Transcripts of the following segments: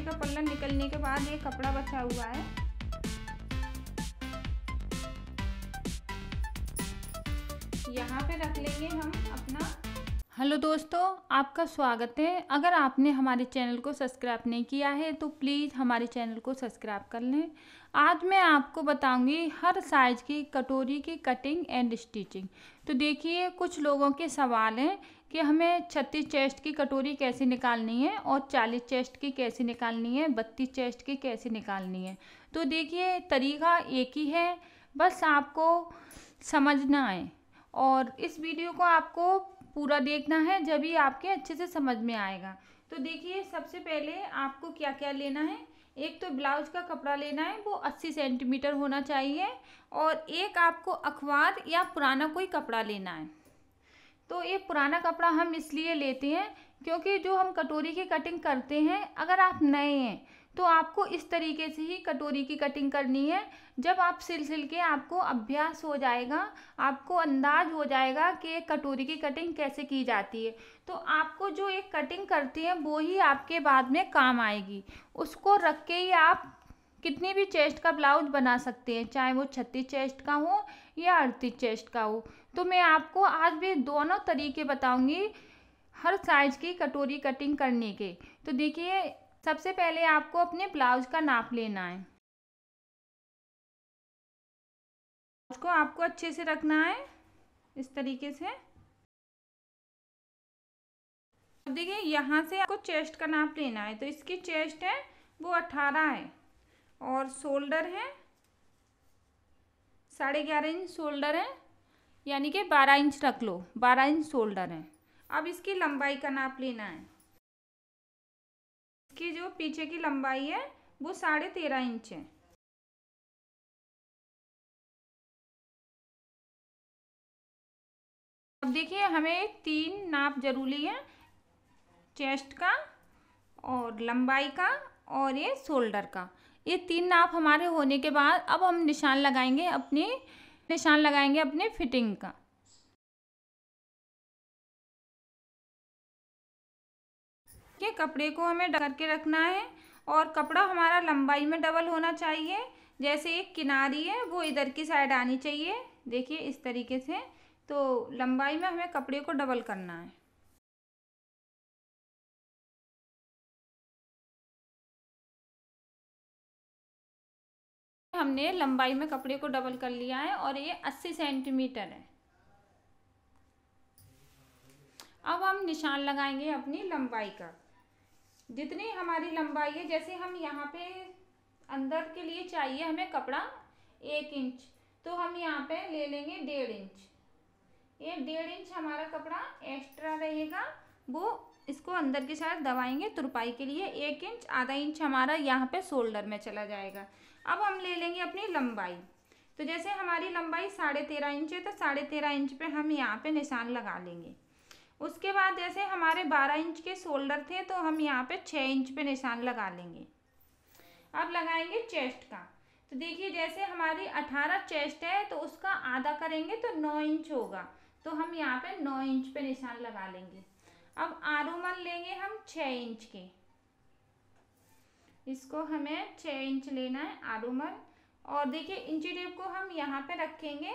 बच्चे का पल्ला निकलने के बाद ये कपड़ा बचा हुआ है यहाँ पे रख लेंगे हम अपना हेलो दोस्तों आपका स्वागत है अगर आपने हमारे चैनल को सब्सक्राइब नहीं किया है तो प्लीज़ हमारे चैनल को सब्सक्राइब कर लें आज मैं आपको बताऊंगी हर साइज़ की कटोरी की कटिंग एंड स्टिचिंग तो देखिए कुछ लोगों के सवाल हैं कि हमें छत्तीस चेस्ट की कटोरी कैसे निकालनी है और चालीस चेस्ट की कैसे निकालनी है बत्तीस चेस्ट की कैसे निकालनी है तो देखिए तरीका एक ही है बस आपको समझना है और इस वीडियो को आपको पूरा देखना है जब ही आपके अच्छे से समझ में आएगा तो देखिए सबसे पहले आपको क्या क्या लेना है एक तो ब्लाउज का कपड़ा लेना है वो 80 सेंटीमीटर होना चाहिए और एक आपको अखबार या पुराना कोई कपड़ा लेना है तो ये पुराना कपड़ा हम इसलिए लेते हैं क्योंकि जो हम कटोरी की कटिंग करते हैं अगर आप नए हैं तो आपको इस तरीके से ही कटोरी की कटिंग करनी है जब आप सिल सिल के आपको अभ्यास हो जाएगा आपको अंदाज हो जाएगा कि एक कटोरी की कटिंग कैसे की जाती है तो आपको जो एक कटिंग करती है वो ही आपके बाद में काम आएगी उसको रख के ही आप कितनी भी चेस्ट का ब्लाउज बना सकते हैं चाहे वो छत्तीस चेस्ट का हो या अड़तीस चेस्ट का हो तो मैं आपको आज भी दोनों तरीके बताऊंगी हर साइज की कटोरी कटिंग करने के तो देखिए सबसे पहले आपको अपने ब्लाउज का नाप लेना है उसको आपको अच्छे से रखना है इस तरीके से अब देखिए यहाँ से आपको चेस्ट का नाप लेना है तो इसकी चेस्ट है वो अट्ठारह है और शोल्डर है साढ़े ग्यारह इंच शोल्डर है यानी कि बारह इंच रख लो बारह इंच शोल्डर है अब इसकी लंबाई का नाप लेना है इसकी जो पीछे की लंबाई है वो साढ़े तेरह इंच है अब देखिए हमें तीन नाप जरूरी है चेस्ट का और लंबाई का और ये शोल्डर का ये तीन नाप हमारे होने के बाद अब हम निशान लगाएंगे अपने निशान लगाएंगे अपने फिटिंग का के कपड़े को हमें डर के रखना है और कपड़ा हमारा लंबाई में डबल होना चाहिए जैसे एक किनारी है वो इधर की साइड आनी चाहिए देखिए इस तरीके से तो लंबाई में हमें कपड़े को डबल करना है हमने लंबाई में कपड़े को डबल कर लिया है और ये 80 सेंटीमीटर है अब हम निशान लगाएंगे अपनी लंबाई का जितनी हमारी लंबाई है जैसे हम यहाँ पे अंदर के लिए चाहिए हमें कपड़ा एक इंच तो हम यहाँ पे ले लेंगे डेढ़ इंच ये डेढ़ इंच हमारा कपड़ा एक्स्ट्रा रहेगा वो इसको अंदर के साथ दबाएंगे तुरपाई के लिए एक इंच आधा इंच हमारा यहाँ पे शोल्डर में चला जाएगा अब हम ले लेंगे अपनी लंबाई तो जैसे हमारी लंबाई साढ़े तेरह इंच है तो साढ़े तेरह इंच पे हम यहाँ पे निशान लगा लेंगे उसके बाद जैसे हमारे बारह इंच के शोल्डर थे तो हम यहाँ पे छः इंच पे निशान लगा लेंगे अब लगाएंगे चेस्ट का तो देखिए जैसे हमारी अठारह चेस्ट है तो उसका आधा करेंगे तो नौ इंच होगा तो हम यहाँ पर नौ इंच पर निशान लगा लेंगे अब आरोमन लेंगे हम छः इंच के इसको हमें छः इंच लेना है मल और देखिए इंची टेप को हम यहाँ पे रखेंगे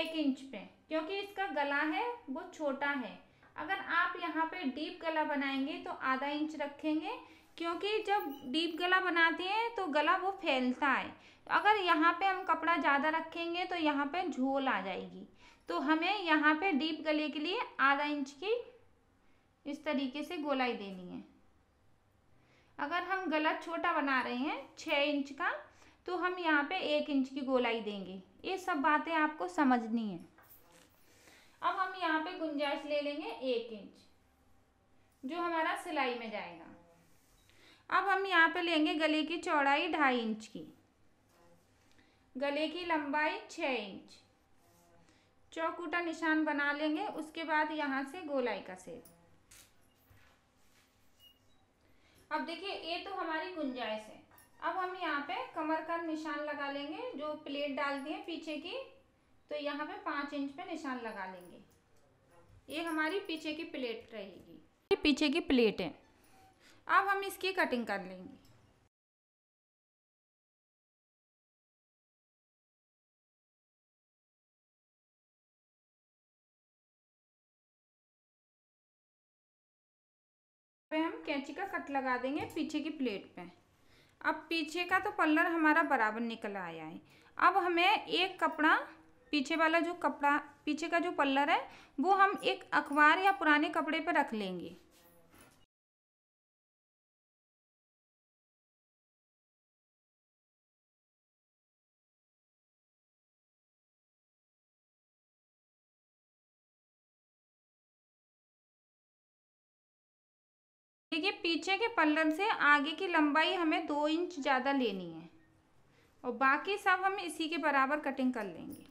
एक इंच पे क्योंकि इसका गला है वो छोटा है अगर आप यहाँ पे डीप गला बनाएंगे तो आधा इंच रखेंगे क्योंकि जब डीप गला बनाते हैं तो गला वो फैलता है तो अगर यहाँ पे हम कपड़ा ज़्यादा रखेंगे तो यहाँ पे झोल आ जाएगी तो हमें यहाँ पे डीप गले के लिए आधा इंच की इस तरीके से गोलाई देनी है अगर हम गला छोटा बना रहे हैं छः इंच का तो हम यहाँ पे एक इंच की गोलाई देंगे ये सब बातें आपको समझनी है अब हम यहाँ पे गुंजाइश ले लेंगे एक इंच जो हमारा सिलाई में जाएगा अब हम यहाँ पे लेंगे गले की चौड़ाई ढाई इंच की गले की लंबाई छः इंच चौकूटा निशान बना लेंगे उसके बाद यहाँ से गोलाई का सेप अब देखिए ये तो हमारी गुंजाइश है अब हम यहाँ पे कमर का निशान लगा लेंगे जो प्लेट डाल दिए है पीछे की तो यहाँ पे पाँच इंच पे निशान लगा लेंगे ये हमारी पीछे की प्लेट रहेगी पीछे की प्लेट है अब हम इसकी कटिंग कर लेंगे पे हम कैंची का कट लगा देंगे पीछे की प्लेट पे अब पीछे का तो पल्लर हमारा बराबर निकल आया है अब हमें एक कपड़ा पीछे वाला जो कपड़ा पीछे का जो पल्लर है वो हम एक अखबार या पुराने कपड़े पर रख लेंगे है पीछे के पल्लन से आगे की लंबाई हमें दो इंच ज़्यादा लेनी है और बाकी सब हम इसी के बराबर कटिंग कर लेंगे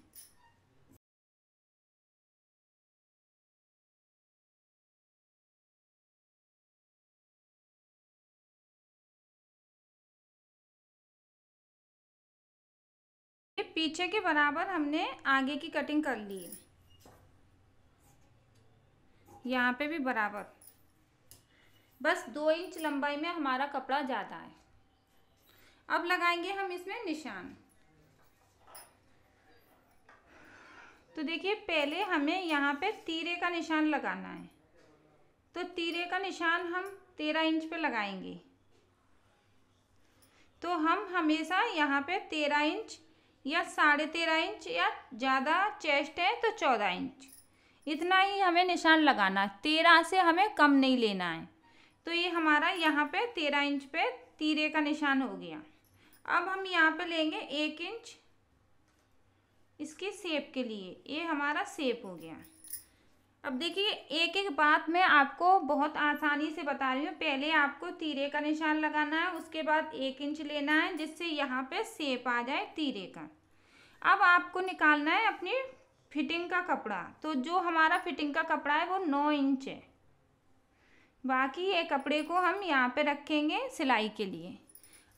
पीछे के बराबर हमने आगे की कटिंग कर ली है यहाँ पे भी बराबर बस दो इंच लंबाई में हमारा कपड़ा ज़्यादा है अब लगाएंगे हम इसमें निशान तो देखिए पहले हमें यहाँ पे तीरे का निशान लगाना है तो तीरे का निशान हम तेरह इंच पे लगाएंगे तो हम हमेशा यहाँ पे तेरह इंच या साढ़े तेरह इंच या ज़्यादा चेस्ट है तो चौदह इंच इतना ही हमें निशान लगाना है तेरह से हमें कम नहीं लेना है तो ये हमारा यहाँ पे तेरह इंच पे तीरे का निशान हो गया अब हम यहाँ पे लेंगे एक इंच इसकी सेप के लिए ये हमारा सेप हो गया अब देखिए एक एक बात मैं आपको बहुत आसानी से बता रही हूँ पहले आपको तीरे का निशान लगाना है उसके बाद एक इंच लेना है जिससे यहाँ पे सेप आ जाए तीरे का अब आपको निकालना है अपनी फिटिंग का कपड़ा तो जो हमारा फिटिंग का कपड़ा है वो नौ इंच है बाकी ये कपड़े को हम यहाँ पे रखेंगे सिलाई के लिए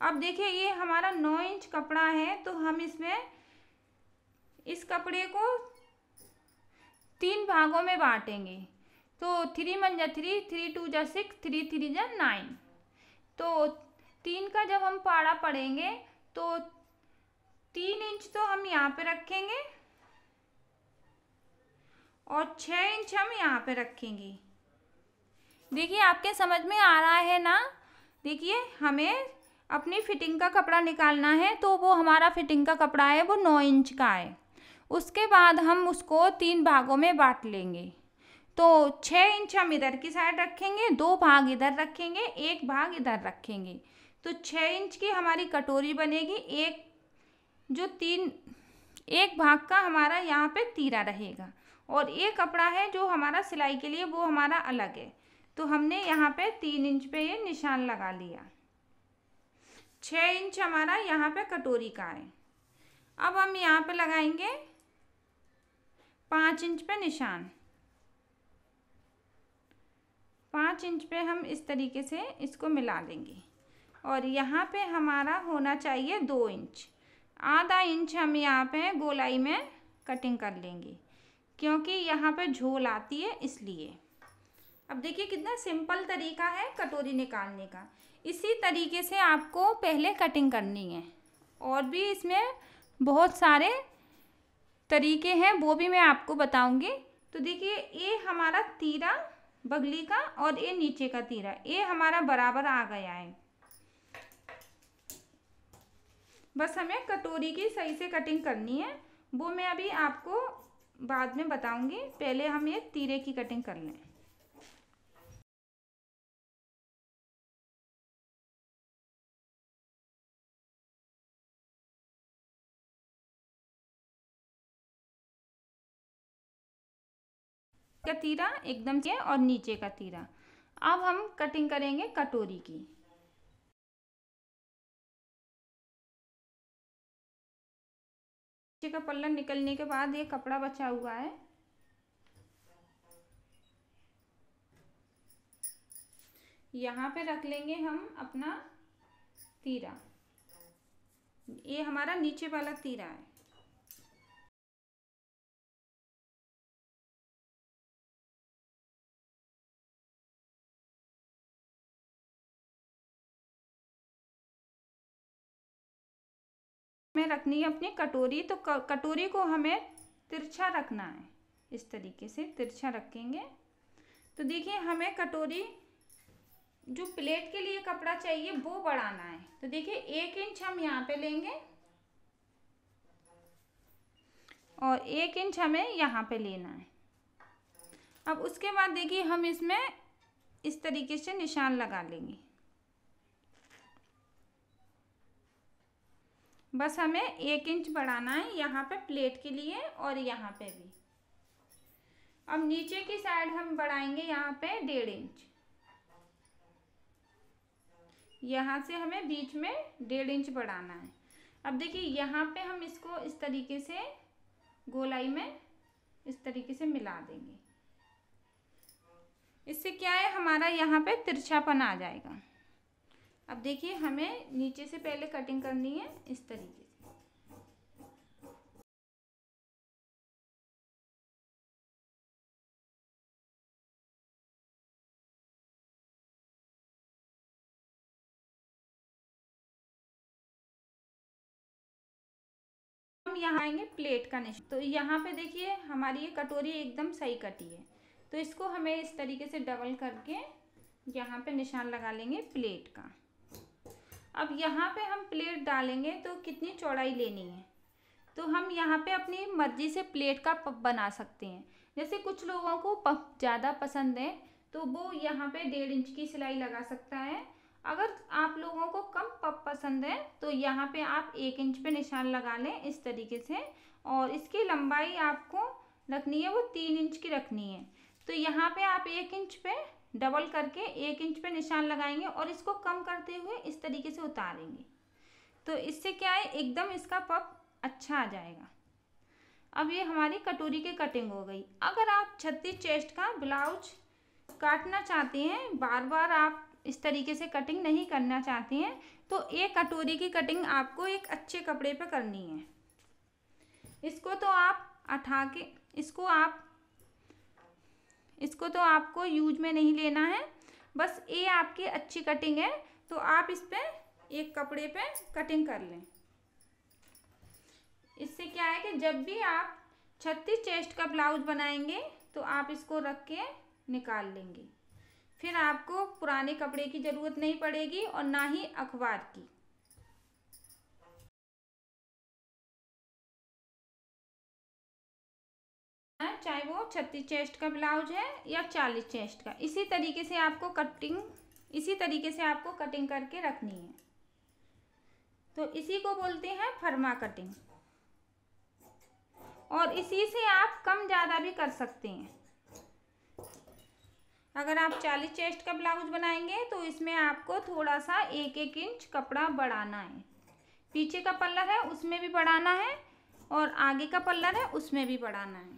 अब देखिए ये हमारा नौ इंच कपड़ा है तो हम इसमें इस कपड़े को तीन भागों में बांटेंगे तो थ्री वन जा थ्री थ्री टू जा सिक्स थ्री थ्री जा नाइन तो तीन का जब हम पाड़ा पड़ेंगे तो तीन इंच तो हम यहाँ पे रखेंगे और छः इंच हम यहाँ पे रखेंगे देखिए आपके समझ में आ रहा है ना देखिए हमें अपनी फिटिंग का कपड़ा निकालना है तो वो हमारा फिटिंग का कपड़ा है वो नौ इंच का है उसके बाद हम उसको तीन भागों में बांट लेंगे तो छः इंच हम इधर की साइड रखेंगे दो भाग इधर रखेंगे एक भाग इधर रखेंगे तो छः इंच की हमारी कटोरी बनेगी एक जो तीन एक भाग का हमारा यहाँ पे तीरा रहेगा और ये कपड़ा है जो हमारा सिलाई के लिए वो हमारा अलग है तो हमने यहाँ पे तीन इंच पे ये निशान लगा लिया छः इंच हमारा यहाँ पे कटोरी का है अब हम यहाँ पे लगाएंगे पाँच इंच पे निशान पाँच इंच पे हम इस तरीके से इसको मिला लेंगे और यहाँ पे हमारा होना चाहिए दो इंच आधा इंच हम यहाँ पे गोलाई में कटिंग कर लेंगे क्योंकि यहाँ पे झोल आती है इसलिए अब देखिए कितना सिंपल तरीका है कटोरी निकालने का इसी तरीके से आपको पहले कटिंग करनी है और भी इसमें बहुत सारे तरीके हैं वो भी मैं आपको बताऊंगी तो देखिए ये हमारा तीरा बगली का और ये नीचे का तीरा ये हमारा बराबर आ गया है बस हमें कटोरी की सही से कटिंग करनी है वो मैं अभी आपको बाद में बताऊंगी पहले हम ये तीरे की कटिंग कर लें का तीरा एकदम से और नीचे का तीरा अब हम कटिंग करेंगे कटोरी की नीचे का पल्ला निकलने के बाद ये कपड़ा बचा हुआ है यहाँ पे रख लेंगे हम अपना तीरा ये हमारा नीचे वाला तीरा है में रखनी है अपनी कटोरी तो कटोरी को हमें तिरछा रखना है इस तरीके से तिरछा रखेंगे तो देखिए हमें कटोरी जो प्लेट के लिए कपड़ा चाहिए वो बढ़ाना है तो देखिए एक इंच हम यहाँ पे लेंगे और एक इंच हमें यहाँ पे लेना है अब उसके बाद देखिए हम इसमें इस तरीके से निशान लगा लेंगे बस हमें एक इंच बढ़ाना है यहाँ पे प्लेट के लिए और यहाँ पे भी अब नीचे की साइड हम बढ़ाएंगे यहाँ पे डेढ़ इंच यहाँ से हमें बीच में डेढ़ इंच बढ़ाना है अब देखिए यहाँ पे हम इसको इस तरीके से गोलाई में इस तरीके से मिला देंगे इससे क्या है हमारा यहाँ पे तिरछापन आ जाएगा अब देखिए हमें नीचे से पहले कटिंग करनी है इस तरीके से यहाँ आएंगे प्लेट का निशान तो यहाँ पे देखिए हमारी ये कटोरी एकदम सही कटी है तो इसको हमें इस तरीके से डबल करके यहाँ पे निशान लगा लेंगे प्लेट का अब यहाँ पे हम प्लेट डालेंगे तो कितनी चौड़ाई लेनी है तो हम यहाँ पे अपनी मर्ज़ी से प्लेट का बना सकते हैं जैसे कुछ लोगों को ज़्यादा पसंद है तो वो यहाँ पे डेढ़ इंच की सिलाई लगा सकता है अगर आप लोगों को कम पप पसंद है तो यहाँ पे आप एक इंच पे निशान लगा लें इस तरीके से और इसकी लंबाई आपको रखनी है वो तीन इंच की रखनी है तो यहाँ पे आप एक इंच पे डबल करके एक इंच पे निशान लगाएंगे और इसको कम करते हुए इस तरीके से उतारेंगे तो इससे क्या है एकदम इसका पप अच्छा आ जाएगा अब ये हमारी कटोरी की कटिंग हो गई अगर आप छत्तीस चेस्ट का ब्लाउज काटना चाहते हैं बार बार आप इस तरीके से कटिंग नहीं करना चाहते हैं तो एक कटोरी की कटिंग आपको एक अच्छे कपड़े पर करनी है इसको तो आप उठा के इसको आप इसको तो आपको यूज में नहीं लेना है बस ये आपकी अच्छी कटिंग है तो आप इस पर एक कपड़े पे कटिंग कर लें इससे क्या है कि जब भी आप छत्तीस चेस्ट का ब्लाउज बनाएंगे तो आप इसको रख के निकाल लेंगे फिर आपको पुराने कपड़े की ज़रूरत नहीं पड़ेगी और ना ही अखबार की है चाहे वो छत्तीस चेस्ट का ब्लाउज है या चालीस चेस्ट का इसी तरीके से आपको कटिंग इसी तरीके से आपको कटिंग करके रखनी है तो इसी को बोलते हैं फर्मा कटिंग और इसी से आप कम ज़्यादा भी कर सकते हैं अगर आप चालीस चेस्ट का ब्लाउज बनाएंगे तो इसमें आपको थोड़ा सा एक एक इंच कपड़ा बढ़ाना है पीछे का पल्लर है उसमें भी बढ़ाना है और आगे का पल्लर है उसमें भी बढ़ाना है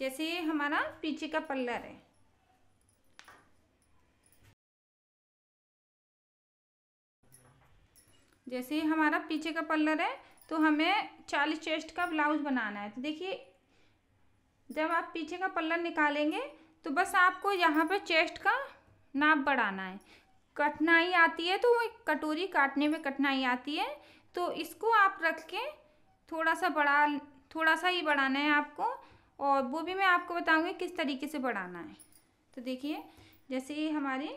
जैसे ये हमारा पीछे का पल्लर है जैसे ये हमारा पीछे का पल्लर है तो हमें चालीस चेस्ट का ब्लाउज बनाना है तो देखिए जब आप पीछे का पल्लर निकालेंगे तो बस आपको यहाँ पर चेस्ट का नाप बढ़ाना है कठिनाई आती है तो वो कटोरी काटने में कठिनाई आती है तो इसको आप रख के थोड़ा सा बढ़ा थोड़ा सा ही बढ़ाना है आपको और वो भी मैं आपको बताऊंगी किस तरीके से बढ़ाना है तो देखिए जैसे ये हमारी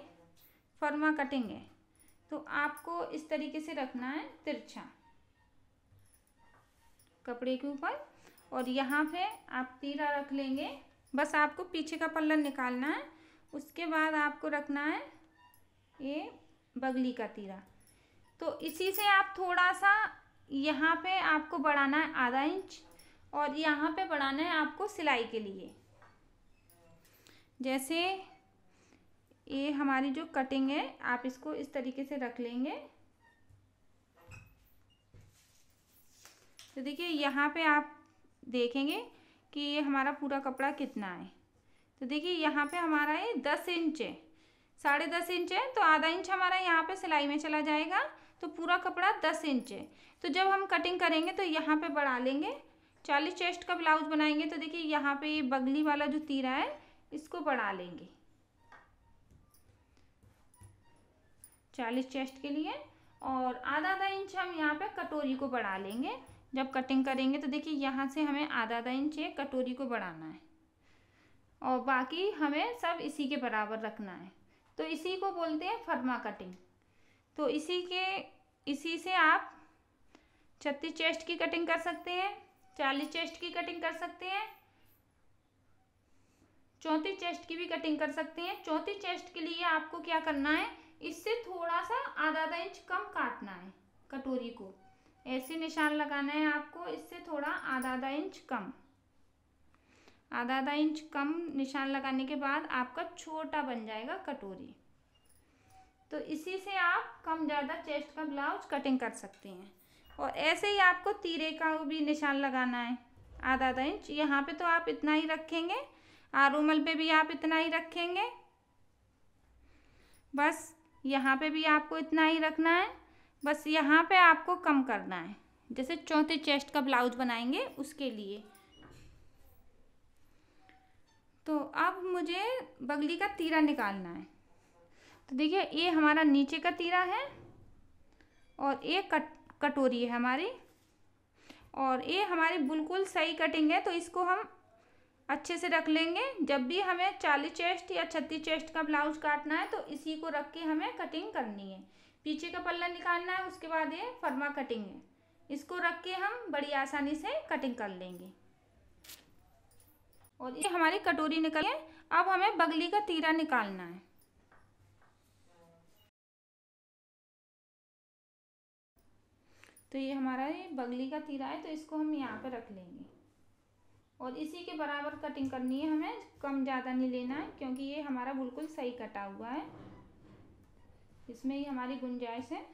फर्मा कटिंग है तो आपको इस तरीके से रखना है तिरछा कपड़े के ऊपर और यहाँ पे आप तीरा रख लेंगे बस आपको पीछे का पल्ला निकालना है उसके बाद आपको रखना है ये बगली का तीरा तो इसी से आप थोड़ा सा यहाँ पे आपको बढ़ाना है आधा इंच और यहाँ पे बढ़ाना है आपको सिलाई के लिए जैसे ये हमारी जो कटिंग है आप इसको इस तरीके से रख लेंगे तो देखिए यहाँ पे आप देखेंगे कि ये हमारा पूरा कपड़ा कितना है तो देखिए यहाँ पे हमारा ये दस इंच है साढ़े दस इंच है तो आधा इंच हमारा यहाँ पे सिलाई में चला जाएगा तो पूरा कपड़ा दस इंच है तो जब हम कटिंग करेंगे तो यहाँ पे बढ़ा लेंगे चालीस चेस्ट का ब्लाउज बनाएंगे तो देखिए यहाँ पे ये बगली वाला जो तीरा है इसको बढ़ा लेंगे चालीस चेस्ट के लिए और आधा आधा इंच हम यहाँ पे कटोरी को बढ़ा लेंगे जब कटिंग करेंगे तो देखिए यहाँ से हमें आधा आधा इंच एक कटोरी को बढ़ाना है और बाकी हमें सब इसी के बराबर रखना है तो इसी को बोलते हैं फर्मा कटिंग तो इसी के इसी से आप छत्तीस चेस्ट की कटिंग कर सकते हैं चालीस चेस्ट की कटिंग कर सकते हैं चौथी चेस्ट की भी कटिंग कर सकते हैं चौथी चेस्ट के लिए आपको क्या करना है इससे थोड़ा सा आधा आधा इंच कम काटना है कटोरी को ऐसे निशान लगाना है आपको इससे थोड़ा आधा आधा इंच कम आधा आधा इंच कम निशान लगाने के बाद आपका छोटा बन जाएगा कटोरी तो इसी से आप कम ज़्यादा चेस्ट का ब्लाउज कटिंग कर सकते हैं और ऐसे ही आपको तीरे का भी निशान लगाना है आधा आधा इंच यहाँ पे तो आप इतना ही रखेंगे आरूमल पे भी आप इतना ही रखेंगे बस यहाँ पे भी आपको इतना ही रखना है बस यहाँ पे आपको कम करना है जैसे चौथे चेस्ट का ब्लाउज बनाएंगे उसके लिए तो अब मुझे बगली का तीरा निकालना है तो देखिए ये हमारा नीचे का तीरा है और ये कट कटोरी है हमारी और ये हमारी बिल्कुल सही कटिंग है तो इसको हम अच्छे से रख लेंगे जब भी हमें चालीस चेस्ट या छत्तीस चेस्ट का ब्लाउज काटना है तो इसी को रख के हमें कटिंग करनी है पीछे का पल्ला निकालना है उसके बाद ये फर्मा कटिंग है इसको रख के हम बड़ी आसानी से कटिंग कर लेंगे और ये हमारी कटोरी निकल अब हमें बगली का तीरा निकालना है तो ये हमारा ये बगली का तीरा है तो इसको हम यहाँ पर रख लेंगे और इसी के बराबर कटिंग करनी है हमें कम ज़्यादा नहीं लेना है क्योंकि ये हमारा बिल्कुल सही कटा हुआ है इसमें ही हमारी गुंजाइश है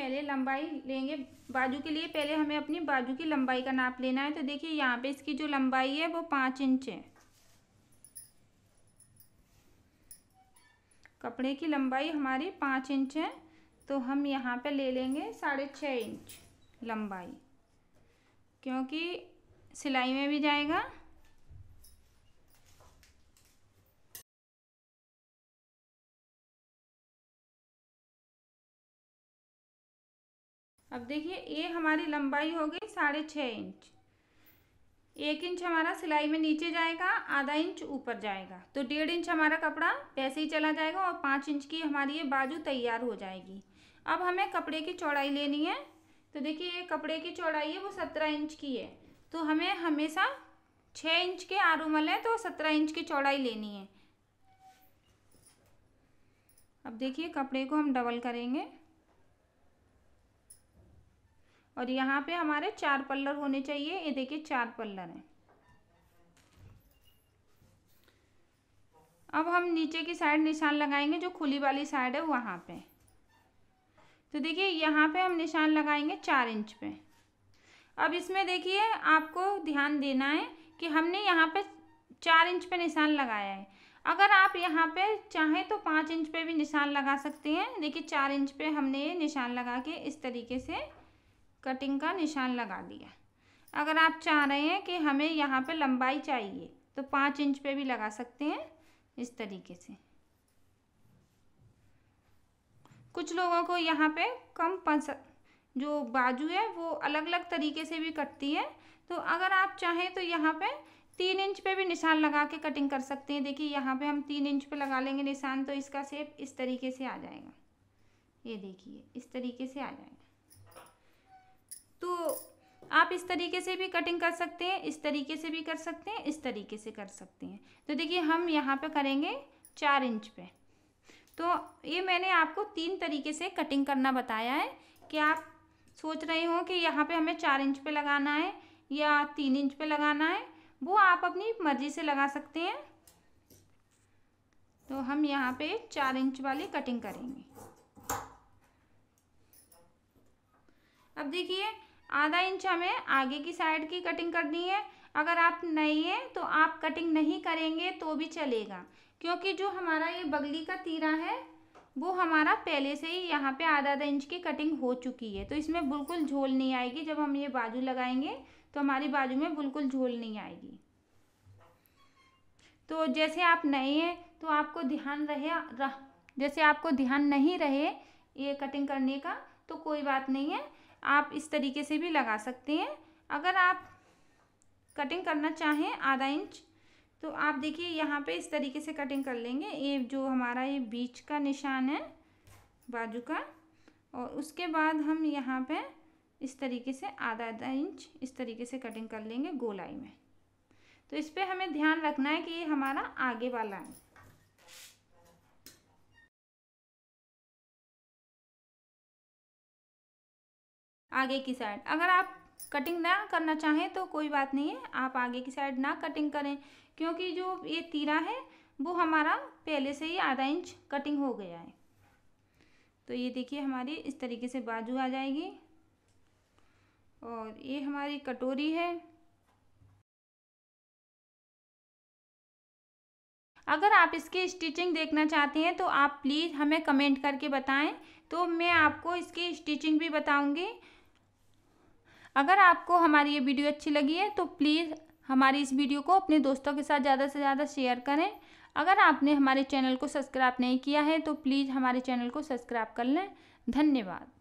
पहले लंबाई लेंगे बाजू के लिए पहले हमें अपनी बाजू की लंबाई का नाप लेना है तो देखिए यहाँ पे इसकी जो लंबाई है वो पाँच इंच है कपड़े की लंबाई हमारी पाँच इंच है तो हम यहाँ पे ले लेंगे साढ़े छः इंच लंबाई क्योंकि सिलाई में भी जाएगा अब देखिए ये हमारी लंबाई हो गई साढ़े छः इंच एक इंच हमारा सिलाई में नीचे जाएगा आधा इंच ऊपर जाएगा तो डेढ़ इंच हमारा कपड़ा वैसे ही चला जाएगा और पाँच इंच की हमारी ये बाजू तैयार हो जाएगी अब हमें कपड़े की चौड़ाई लेनी है तो देखिए ये कपड़े की चौड़ाई है वो सत्रह इंच की है तो हमें हमेशा छः इंच के आरूमल है तो सत्रह इंच की चौड़ाई लेनी है अब देखिए कपड़े को हम डबल करेंगे और यहाँ पे हमारे चार पल्लर होने चाहिए ये देखिए चार पल्लर हैं अब हम नीचे की साइड निशान लगाएंगे जो खुली वाली साइड है वहाँ पे तो देखिए यहाँ पे हम निशान लगाएंगे चार इंच पे अब इसमें देखिए आपको ध्यान देना है कि हमने यहाँ पे चार इंच पे निशान लगाया है अगर आप यहाँ पे चाहें तो पाँच इंच पे भी निशान लगा सकते हैं देखिए चार इंच पे हमने ये निशान लगा के इस तरीके से कटिंग का निशान लगा दिया अगर आप चाह रहे हैं कि हमें यहाँ पे लंबाई चाहिए तो पाँच इंच पे भी लगा सकते हैं इस तरीके से कुछ लोगों को यहाँ पे कम पस जो बाजू है वो अलग अलग तरीके से भी कटती है तो अगर आप चाहें तो यहाँ पे तीन इंच पे भी निशान लगा के कटिंग कर सकते हैं देखिए यहाँ पे हम तीन इंच पे लगा लेंगे निशान तो इसका सेप इस तरीके से आ जाएगा ये देखिए इस तरीके से आ जाएगा तो आप इस तरीके से भी कटिंग कर सकते हैं इस तरीके से भी कर सकते हैं इस तरीके से कर सकते हैं तो देखिए हम यहाँ पे करेंगे चार इंच पे तो ये मैंने आपको तीन तरीके से कटिंग करना बताया है कि आप सोच रहे हो कि यहाँ पे हमें चार इंच पे लगाना है या तीन इंच पे लगाना है वो आप अपनी मर्जी से लगा सकते हैं तो हम यहाँ पे चार इंच वाली कटिंग करेंगे अब देखिए आधा इंच हमें आगे की साइड की कटिंग करनी है अगर आप नए हैं तो आप कटिंग नहीं करेंगे तो भी चलेगा क्योंकि जो हमारा ये बगली का तीरा है वो हमारा पहले से ही यहाँ पे आधा आधा इंच की कटिंग हो चुकी है तो इसमें बिल्कुल झोल नहीं आएगी जब हम ये बाजू लगाएंगे तो हमारी बाजू में बिल्कुल झोल नहीं आएगी तो जैसे आप नए हैं तो आपको ध्यान रहे रह, जैसे आपको ध्यान नहीं रहे ये कटिंग करने का तो कोई बात नहीं है आप इस तरीके से भी लगा सकते हैं अगर आप कटिंग करना चाहें आधा इंच तो आप देखिए यहाँ पे इस तरीके से कटिंग कर लेंगे ये जो हमारा ये बीच का निशान है बाजू का और उसके बाद हम यहाँ पे इस तरीके से आधा आधा इंच इस तरीके से कटिंग कर लेंगे गोलाई में तो इस पर हमें ध्यान रखना है कि ये हमारा आगे वाला है आगे की साइड अगर आप कटिंग ना करना चाहें तो कोई बात नहीं है आप आगे की साइड ना कटिंग करें क्योंकि जो ये तीरा है वो हमारा पहले से ही आधा इंच कटिंग हो गया है तो ये देखिए हमारी इस तरीके से बाजू आ जाएगी और ये हमारी कटोरी है अगर आप इसकी स्टिचिंग देखना चाहते हैं तो आप प्लीज़ हमें कमेंट करके बताएं तो मैं आपको इसकी स्टिचिंग भी बताऊंगी अगर आपको हमारी ये वीडियो अच्छी लगी है तो प्लीज़ हमारी इस वीडियो को अपने दोस्तों के साथ ज़्यादा से ज़्यादा शेयर करें अगर आपने हमारे चैनल को सब्सक्राइब नहीं किया है तो प्लीज़ हमारे चैनल को सब्सक्राइब कर लें धन्यवाद